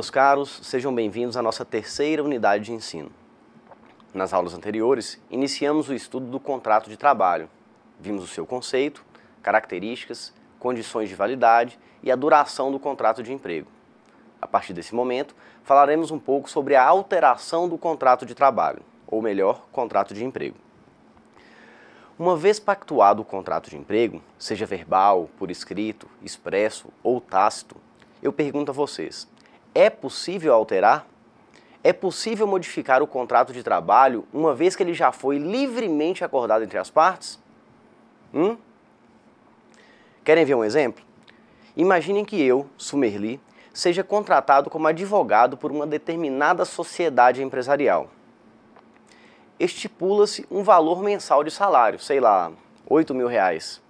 meus caros, sejam bem-vindos à nossa terceira unidade de ensino. Nas aulas anteriores, iniciamos o estudo do contrato de trabalho. Vimos o seu conceito, características, condições de validade e a duração do contrato de emprego. A partir desse momento, falaremos um pouco sobre a alteração do contrato de trabalho, ou melhor, contrato de emprego. Uma vez pactuado o contrato de emprego, seja verbal, por escrito, expresso ou tácito, eu pergunto a vocês: é possível alterar? É possível modificar o contrato de trabalho uma vez que ele já foi livremente acordado entre as partes? Hum? Querem ver um exemplo? Imaginem que eu, Sumerli, seja contratado como advogado por uma determinada sociedade empresarial. Estipula-se um valor mensal de salário, sei lá, 8 mil reais.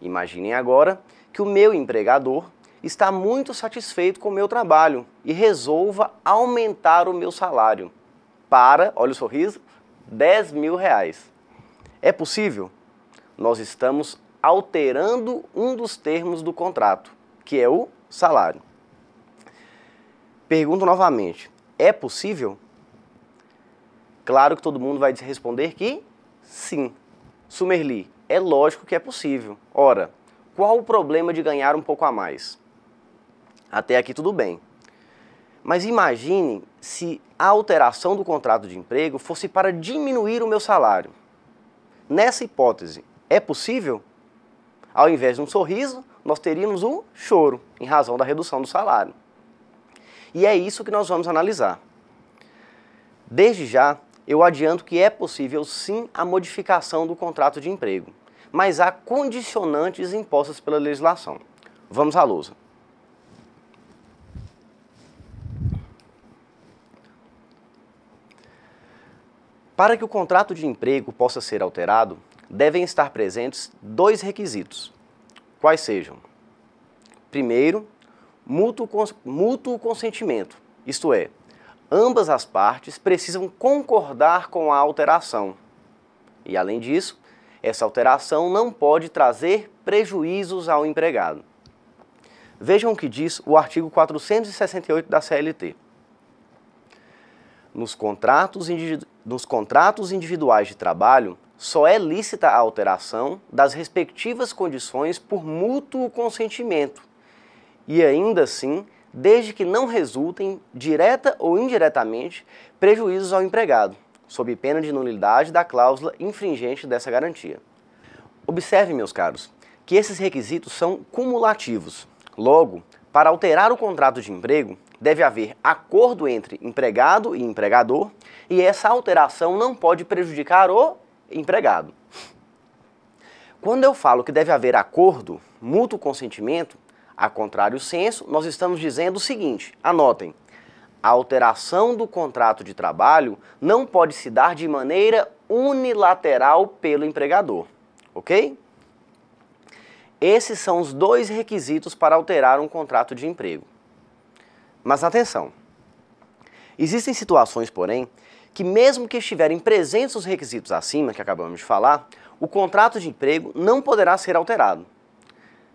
Imaginem agora que o meu empregador está muito satisfeito com o meu trabalho e resolva aumentar o meu salário para, olha o sorriso, 10 mil reais. É possível? Nós estamos alterando um dos termos do contrato, que é o salário. Pergunto novamente: é possível? Claro que todo mundo vai responder que sim. Sumerli, é lógico que é possível. Ora, qual o problema de ganhar um pouco a mais? Até aqui tudo bem. Mas imagine se a alteração do contrato de emprego fosse para diminuir o meu salário. Nessa hipótese, é possível? Ao invés de um sorriso, nós teríamos um choro em razão da redução do salário. E é isso que nós vamos analisar. Desde já, eu adianto que é possível sim a modificação do contrato de emprego, mas há condicionantes impostas pela legislação. Vamos à lousa. Para que o contrato de emprego possa ser alterado, devem estar presentes dois requisitos, quais sejam: primeiro, mútuo, cons mútuo consentimento, isto é, ambas as partes precisam concordar com a alteração. E além disso, essa alteração não pode trazer prejuízos ao empregado. Vejam o que diz o artigo 468 da CLT. Nos contratos, nos contratos individuais de trabalho, só é lícita a alteração das respectivas condições por mútuo consentimento, e ainda assim, desde que não resultem, direta ou indiretamente, prejuízos ao empregado, sob pena de nulidade da cláusula infringente dessa garantia. Observe, meus caros, que esses requisitos são cumulativos. Logo, para alterar o contrato de emprego, deve haver acordo entre empregado e empregador e essa alteração não pode prejudicar o empregado. Quando eu falo que deve haver acordo, mútuo consentimento, a contrário senso, nós estamos dizendo o seguinte: anotem, a alteração do contrato de trabalho não pode se dar de maneira unilateral pelo empregador, ok? Esses são os dois requisitos para alterar um contrato de emprego. Mas atenção! Existem situações, porém, que mesmo que estiverem presentes os requisitos acima que acabamos de falar, o contrato de emprego não poderá ser alterado.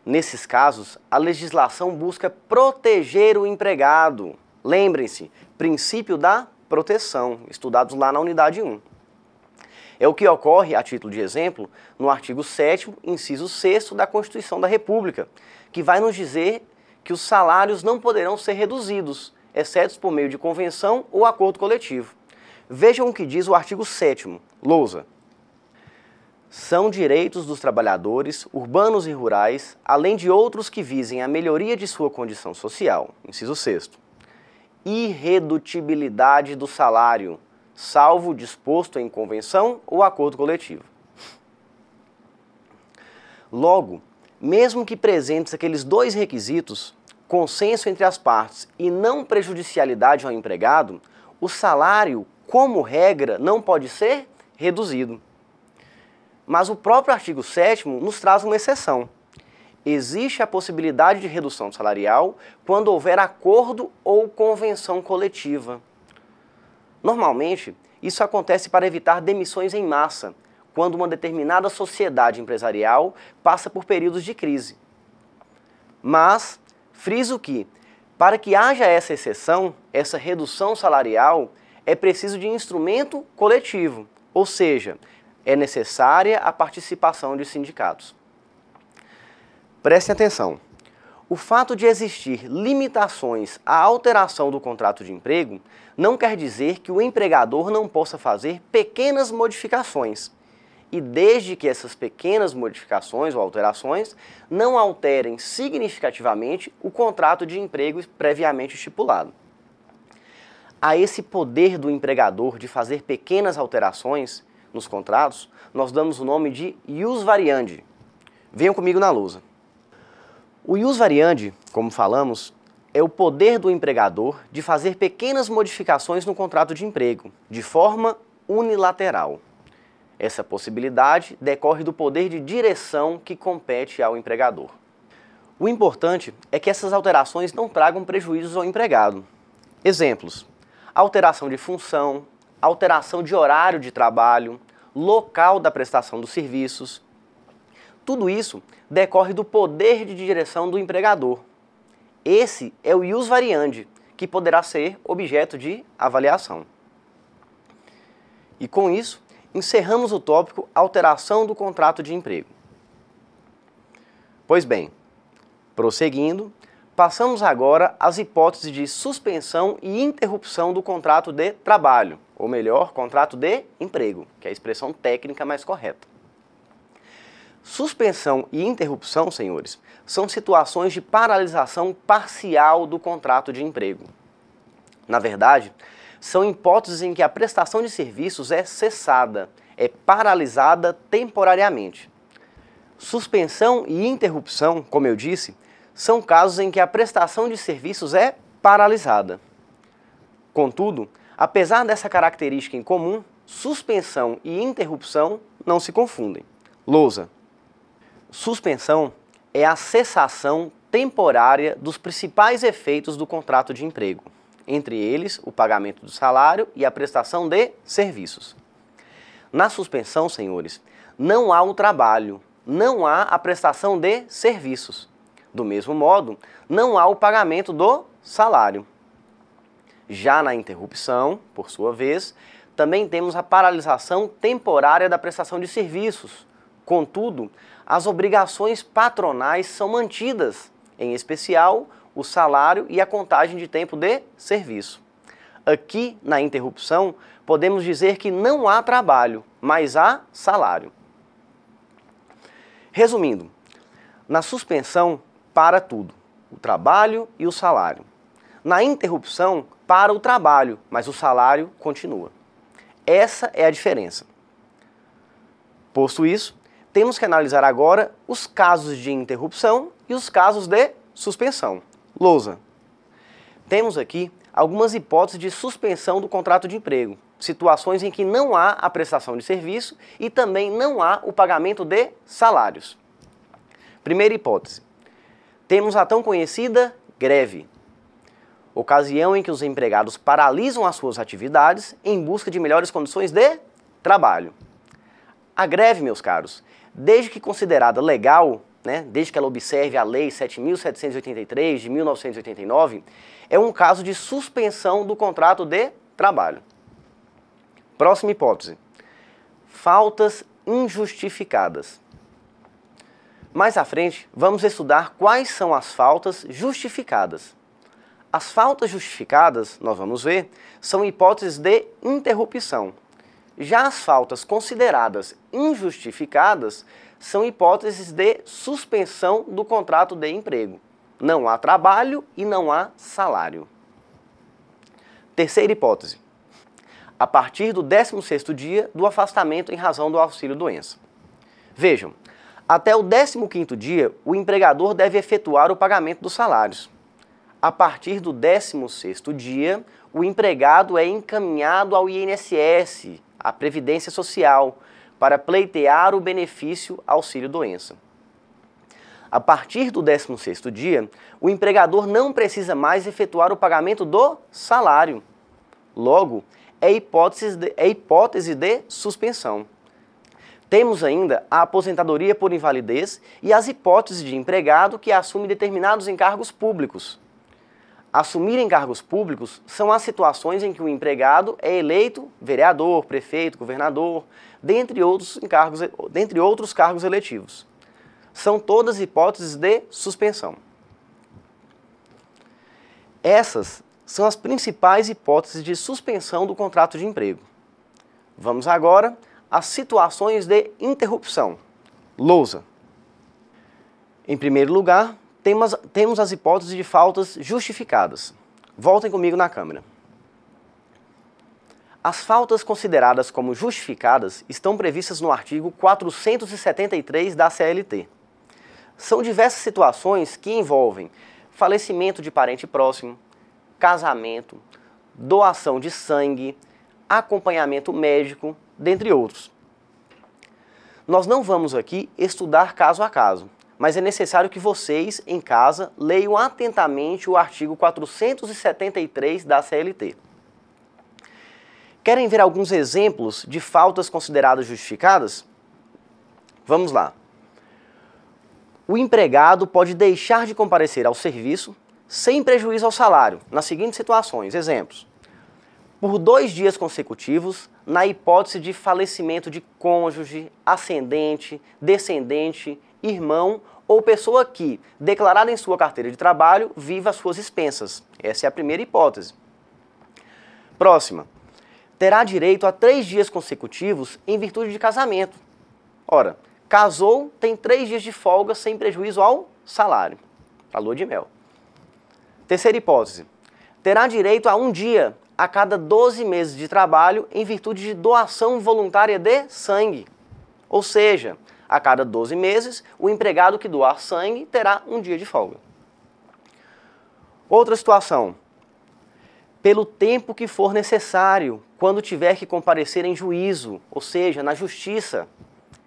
Nesses casos, a legislação busca proteger o empregado. Lembrem-se, princípio da proteção, estudados lá na unidade 1. É o que ocorre, a título de exemplo, no artigo 7 inciso 6 da Constituição da República, que vai nos dizer que os salários não poderão ser reduzidos, exceto por meio de convenção ou acordo coletivo. Vejam o que diz o artigo 7 Lousa. São direitos dos trabalhadores, urbanos e rurais, além de outros que visem a melhoria de sua condição social. Inciso 6 Irredutibilidade do salário, salvo disposto em convenção ou acordo coletivo. Logo, mesmo que presentes aqueles dois requisitos, consenso entre as partes e não prejudicialidade ao empregado, o salário, como regra, não pode ser reduzido. Mas o próprio artigo 7 nos traz uma exceção. Existe a possibilidade de redução salarial quando houver acordo ou convenção coletiva. Normalmente, isso acontece para evitar demissões em massa, quando uma determinada sociedade empresarial passa por períodos de crise. Mas friso que, para que haja essa exceção, essa redução salarial, é preciso de instrumento coletivo, ou seja, é necessária a participação de sindicatos. Prestem atenção. O fato de existir limitações à alteração do contrato de emprego não quer dizer que o empregador não possa fazer pequenas modificações e desde que essas pequenas modificações ou alterações não alterem significativamente o contrato de emprego previamente estipulado. A esse poder do empregador de fazer pequenas alterações nos contratos, nós damos o nome de ius variandi. Venham comigo na lousa. O ius variandi, como falamos, é o poder do empregador de fazer pequenas modificações no contrato de emprego, de forma unilateral. Essa possibilidade decorre do poder de direção que compete ao empregador. O importante é que essas alterações não tragam prejuízos ao empregado. Exemplos: alteração de função, alteração de horário de trabalho, local da prestação dos serviços. Tudo isso decorre do poder de direção do empregador. Esse é o ius variandi, que poderá ser objeto de avaliação. E com isso, encerramos o tópico alteração do contrato de emprego. Pois bem, prosseguindo, passamos agora às hipóteses de suspensão e interrupção do contrato de trabalho, ou melhor, contrato de emprego, que é a expressão técnica mais correta. Suspensão e interrupção, senhores, são situações de paralisação parcial do contrato de emprego. Na verdade, são hipóteses em que a prestação de serviços é cessada, é paralisada temporariamente. Suspensão e interrupção, como eu disse, são casos em que a prestação de serviços é paralisada. Contudo, apesar dessa característica em comum, suspensão e interrupção não se confundem. Lousa. Suspensão é a cessação temporária dos principais efeitos do contrato de emprego entre eles o pagamento do salário e a prestação de serviços. Na suspensão, senhores, não há o um trabalho, não há a prestação de serviços. Do mesmo modo, não há o pagamento do salário. Já na interrupção, por sua vez, também temos a paralisação temporária da prestação de serviços. Contudo, as obrigações patronais são mantidas, em especial o salário e a contagem de tempo de serviço. Aqui, na interrupção, podemos dizer que não há trabalho, mas há salário. Resumindo, na suspensão, para tudo: o trabalho e o salário. Na interrupção, para o trabalho, mas o salário continua. Essa é a diferença. Posto isso, temos que analisar agora os casos de interrupção e os casos de suspensão. Lousa. Temos aqui algumas hipóteses de suspensão do contrato de emprego, situações em que não há a prestação de serviço e também não há o pagamento de salários. Primeira hipótese. Temos a tão conhecida greve, ocasião em que os empregados paralisam as suas atividades em busca de melhores condições de trabalho. A greve, meus caros, desde que considerada legal, né, desde que ela observe a Lei 7.783 de 1989, é um caso de suspensão do contrato de trabalho. Próxima hipótese: faltas injustificadas. Mais à frente, vamos estudar quais são as faltas justificadas. As faltas justificadas, nós vamos ver, são hipóteses de interrupção. Já as faltas consideradas injustificadas são hipóteses de suspensão do contrato de emprego. Não há trabalho e não há salário. Terceira hipótese. A partir do 16º dia do afastamento em razão do auxílio-doença. Vejam, até o 15º dia, o empregador deve efetuar o pagamento dos salários. A partir do 16º dia, o empregado é encaminhado ao INSS, à Previdência Social, para pleitear o benefício auxílio-doença. A partir do 16º dia, o empregador não precisa mais efetuar o pagamento do salário. Logo, é hipótese de, é hipótese de suspensão. Temos ainda a aposentadoria por invalidez e as hipóteses de empregado que assume determinados encargos públicos. Assumirem cargos públicos são as situações em que o empregado é eleito vereador, prefeito, governador, dentre outros, encargos, dentre outros cargos eletivos. São todas hipóteses de suspensão. Essas são as principais hipóteses de suspensão do contrato de emprego. Vamos agora às situações de interrupção. Lousa. Em primeiro lugar, temos, temos as hipóteses de faltas justificadas. Voltem comigo na câmera. As faltas consideradas como justificadas estão previstas no artigo 473 da CLT. São diversas situações que envolvem falecimento de parente próximo, casamento, doação de sangue, acompanhamento médico, dentre outros. Nós não vamos aqui estudar caso a caso mas é necessário que vocês, em casa, leiam atentamente o artigo 473 da CLT. Querem ver alguns exemplos de faltas consideradas justificadas? Vamos lá. O empregado pode deixar de comparecer ao serviço sem prejuízo ao salário, nas seguintes situações, exemplos. Por dois dias consecutivos, na hipótese de falecimento de cônjuge, ascendente, descendente irmão ou pessoa que, declarada em sua carteira de trabalho, viva as suas expensas. Essa é a primeira hipótese. Próxima. Terá direito a três dias consecutivos em virtude de casamento. Ora, casou, tem três dias de folga sem prejuízo ao salário, a lua de mel. Terceira hipótese. Terá direito a um dia a cada 12 meses de trabalho em virtude de doação voluntária de sangue. Ou seja, a cada 12 meses, o empregado que doar sangue terá um dia de folga. Outra situação. Pelo tempo que for necessário, quando tiver que comparecer em juízo, ou seja, na justiça.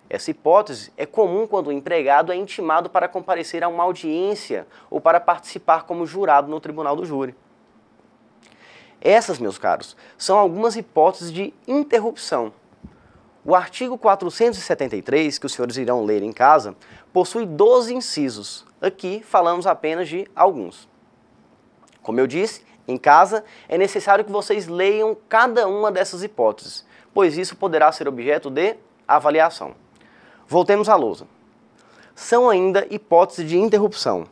Essa hipótese é comum quando o empregado é intimado para comparecer a uma audiência ou para participar como jurado no tribunal do júri. Essas, meus caros, são algumas hipóteses de interrupção o artigo 473, que os senhores irão ler em casa, possui 12 incisos. Aqui falamos apenas de alguns. Como eu disse, em casa é necessário que vocês leiam cada uma dessas hipóteses, pois isso poderá ser objeto de avaliação. Voltemos à lousa. São ainda hipóteses de interrupção.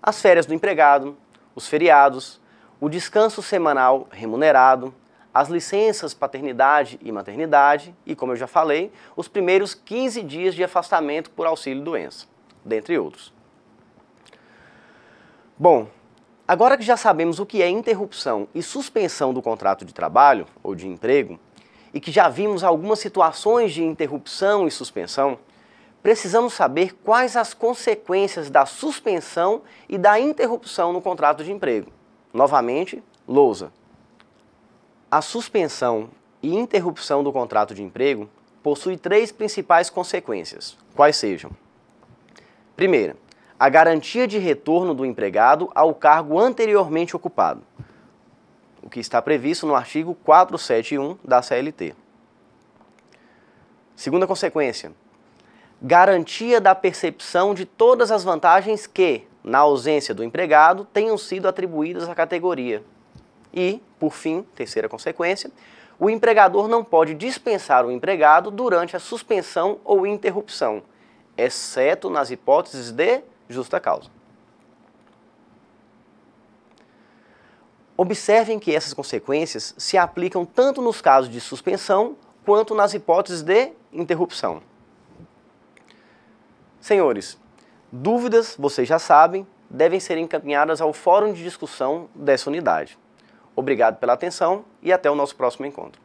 As férias do empregado, os feriados, o descanso semanal remunerado, as licenças paternidade e maternidade e, como eu já falei, os primeiros 15 dias de afastamento por auxílio-doença, dentre outros. Bom, agora que já sabemos o que é interrupção e suspensão do contrato de trabalho ou de emprego, e que já vimos algumas situações de interrupção e suspensão, precisamos saber quais as consequências da suspensão e da interrupção no contrato de emprego. Novamente, lousa. A suspensão e interrupção do contrato de emprego possui três principais consequências, quais sejam: primeira, a garantia de retorno do empregado ao cargo anteriormente ocupado, o que está previsto no artigo 471 da CLT. Segunda consequência, garantia da percepção de todas as vantagens que, na ausência do empregado, tenham sido atribuídas à categoria, e, por fim, terceira consequência, o empregador não pode dispensar o empregado durante a suspensão ou interrupção, exceto nas hipóteses de justa causa. Observem que essas consequências se aplicam tanto nos casos de suspensão quanto nas hipóteses de interrupção. Senhores, dúvidas, vocês já sabem, devem ser encaminhadas ao fórum de discussão dessa unidade. Obrigado pela atenção e até o nosso próximo encontro.